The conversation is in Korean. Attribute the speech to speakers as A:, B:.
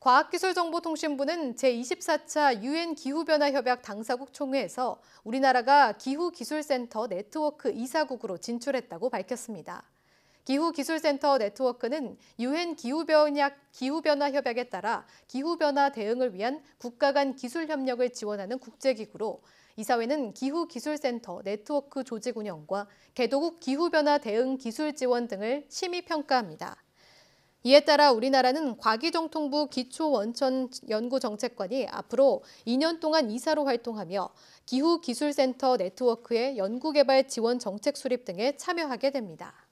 A: 과학기술정보통신부는 제24차 유엔 기후변화협약 당사국 총회에서 우리나라가 기후기술센터 네트워크 이사국으로 진출했다고 밝혔습니다. 기후기술센터 네트워크는 유엔 기후변화협약에 따라 기후변화 대응을 위한 국가 간 기술협력을 지원하는 국제기구로 이사회는 기후기술센터 네트워크 조직 운영과 개도국 기후변화 대응 기술 지원 등을 심의 평가합니다. 이에 따라 우리나라는 과기정통부 기초원천연구정책관이 앞으로 2년 동안 이사로 활동하며 기후기술센터 네트워크의 연구개발 지원 정책 수립 등에 참여하게 됩니다.